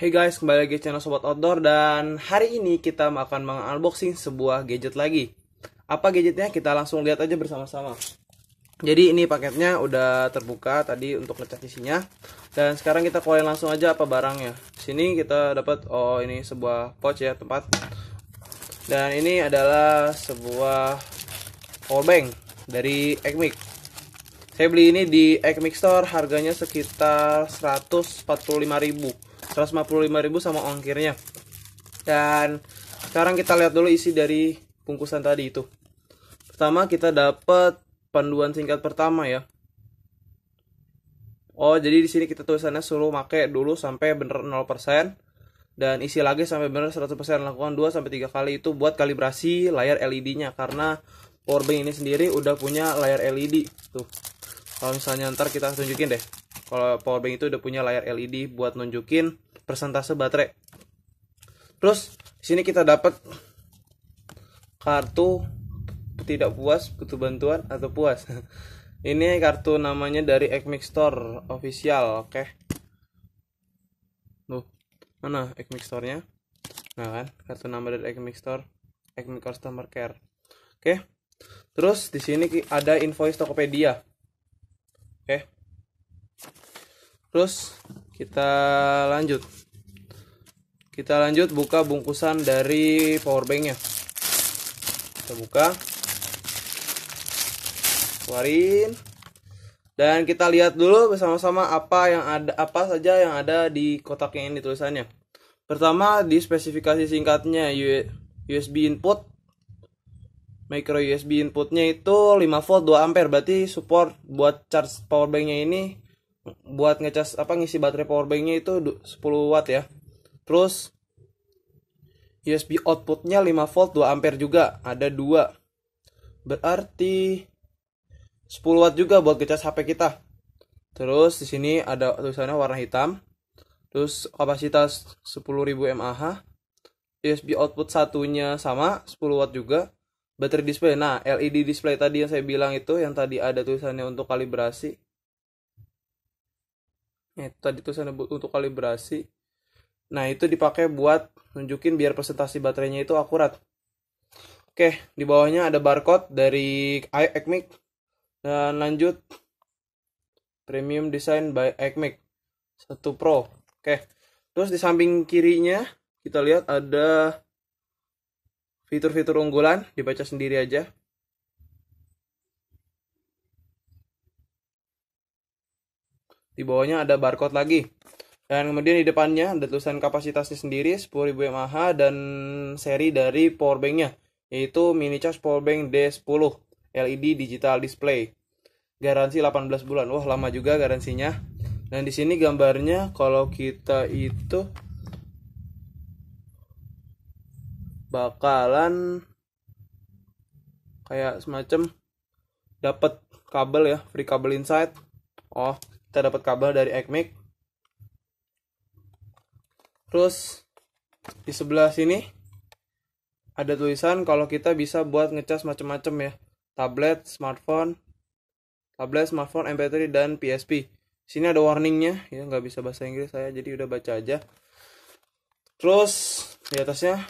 Hey guys, kembali lagi channel Sobat Outdoor dan hari ini kita akan mengunboxing sebuah gadget lagi. Apa gadgetnya? Kita langsung lihat aja bersama-sama. Jadi ini paketnya udah terbuka tadi untuk ngecek isinya dan sekarang kita keluarin langsung aja apa barangnya. Sini kita dapat oh ini sebuah pouch ya tempat dan ini adalah sebuah power bank dari EKMIK. Saya beli ini di EKMIK Store harganya sekitar 145 ribu 155.000 sama ongkirnya. Dan sekarang kita lihat dulu isi dari bungkusan tadi itu. Pertama kita dapat panduan singkat pertama ya. Oh, jadi di sini kita tulisannya suruh make dulu sampai bener 0% dan isi lagi sampai bener 100%. Lakukan 2 sampai 3 kali itu buat kalibrasi layar LED-nya karena powerbank ini sendiri udah punya layar LED tuh. Kalau misalnya ntar kita tunjukin deh kalau power bank itu udah punya layar LED buat nunjukin persentase baterai terus sini kita dapat kartu tidak puas butuh bantuan atau puas ini kartu namanya dari Ekmix Store official oke okay. Loh, mana Ekmix Store-nya nah kan kartu nama dari Ekmix Store Ekmix Customer Care oke okay. terus di sini ada invoice Tokopedia oke okay terus kita lanjut kita lanjut buka bungkusan dari powerbanknya kita buka keluarin dan kita lihat dulu bersama-sama apa yang ada apa saja yang ada di kotaknya ini tulisannya pertama di spesifikasi singkatnya USB input micro USB inputnya itu 5 volt 2 ampere berarti support buat charge power banknya ini buat ngecas apa ngisi baterai powerbanknya itu 10 watt ya terus USB outputnya 5 volt 2 ampere juga ada dua berarti 10 watt juga buat ngecas HP kita terus di sini ada tulisannya warna hitam terus kapasitas 10.000 mAh USB output satunya sama 10 watt juga baterai display nah LED display tadi yang saya bilang itu yang tadi ada tulisannya untuk kalibrasi tadi tuh saya sebut untuk kalibrasi nah itu dipakai buat nunjukin biar presentasi baterainya itu akurat oke di bawahnya ada barcode dari iacmic dan lanjut premium design by iacmic 1 Pro oke terus di samping kirinya kita lihat ada fitur-fitur unggulan dibaca sendiri aja Di bawahnya ada barcode lagi. Dan kemudian di depannya ada tulisan kapasitasnya sendiri 10.000 mAh dan seri dari powerbanknya yaitu mini charge powerbank D10 LED digital display. Garansi 18 bulan. Wah, lama juga garansinya. Dan di sini gambarnya kalau kita itu bakalan kayak semacam dapat kabel ya, free kabel inside. Oh, kita dapat kabel dari ekmik, terus di sebelah sini ada tulisan kalau kita bisa buat ngecas macam-macam ya tablet smartphone tablet smartphone MP3 dan PSP sini ada warningnya ya nggak bisa bahasa Inggris saya jadi udah baca aja terus di atasnya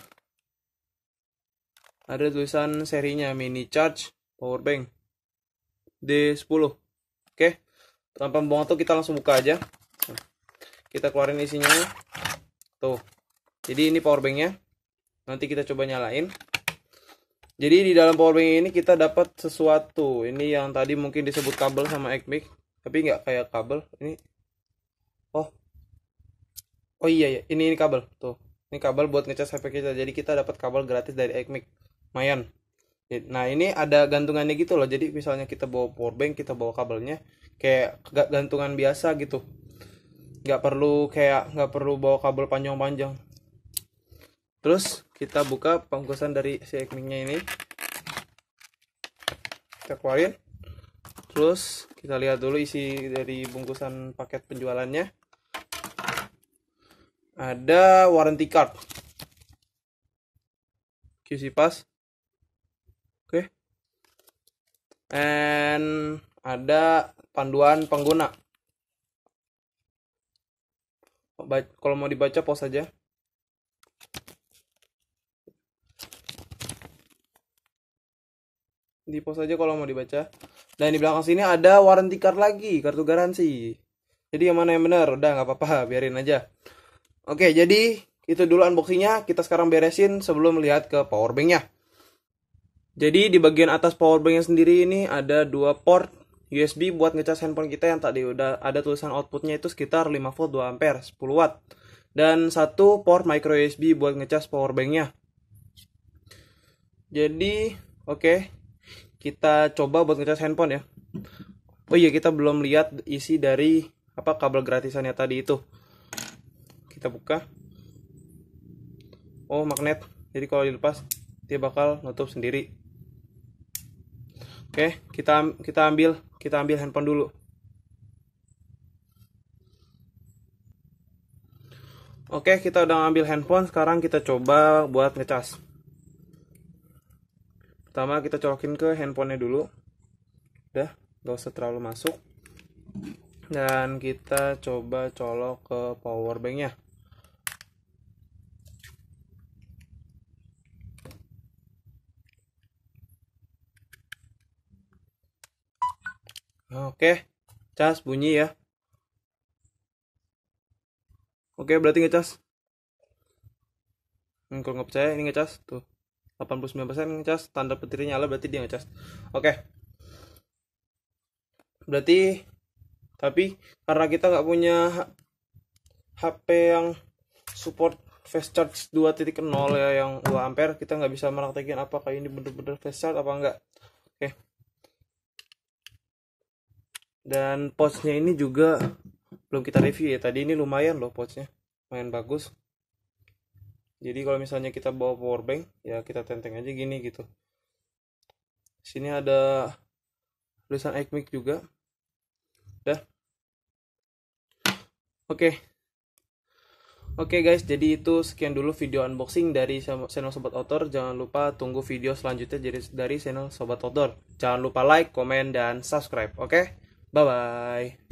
ada tulisan serinya mini charge power bank D10 oke okay tanpa membuang tuh kita langsung buka aja kita keluarin isinya tuh jadi ini power banknya nanti kita coba nyalain jadi di dalam power bank ini kita dapat sesuatu ini yang tadi mungkin disebut kabel sama ekmik tapi nggak kayak kabel ini oh oh iya ya ini ini kabel tuh ini kabel buat ngecas HP kita jadi kita dapat kabel gratis dari ekmik Mayan. Nah ini ada gantungannya gitu loh. Jadi misalnya kita bawa powerbank, kita bawa kabelnya kayak gantungan biasa gitu. Gak perlu kayak Gak perlu bawa kabel panjang-panjang. Terus kita buka pengkusan dari si ekmingnya ini. Kita keluarin. Terus kita lihat dulu isi dari bungkusan paket penjualannya. Ada warranty card. QC Pass okay. and ada panduan pengguna kalau mau dibaca pos saja di pos aja kalau mau dibaca dan di belakang sini ada warranty card lagi kartu garansi jadi yang mana yang benar udah nggak apa-apa biarin aja oke jadi itu dulu unboxingnya kita sekarang beresin sebelum lihat ke power banknya. Jadi di bagian atas powerbanknya sendiri ini ada dua port USB buat ngecas handphone kita yang tadi udah ada tulisan outputnya itu sekitar 5 volt 2 ampere 10 watt dan satu port micro USB buat ngecas powerbanknya. Jadi oke okay, kita coba buat ngecas handphone ya. Oh iya kita belum lihat isi dari apa kabel gratisannya tadi itu. Kita buka. Oh magnet. Jadi kalau dilepas dia bakal nutup sendiri Oke, kita kita ambil kita ambil handphone dulu. Oke, kita udah ngambil handphone. Sekarang kita coba buat ngecas. Pertama kita colokin ke handphonenya dulu. Udah, gak usah terlalu masuk. Dan kita coba colok ke power powerbanknya. Oke, cas bunyi ya. Oke, berarti ngecas. Hmm, kalau nggak percaya ini ngecas tuh. 89% ngecas, tanda petirnya nyala berarti dia ngecas. Oke. Berarti tapi karena kita nggak punya HP yang support fast charge 2.0 ya yang 2 ampere, kita nggak bisa meraktekin apakah ini bener-bener fast charge apa enggak. Oke dan posnya ini juga belum kita review ya tadi ini lumayan loh posnya lumayan bagus jadi kalau misalnya kita bawa power bank ya kita tenteng aja gini gitu sini ada tulisan ekmik juga dah oke okay. Oke okay guys, jadi itu sekian dulu video unboxing dari seno Sobat otor Jangan lupa tunggu video selanjutnya dari seno Sobat otor Jangan lupa like, komen, dan subscribe. Oke? Okay? Bye bye.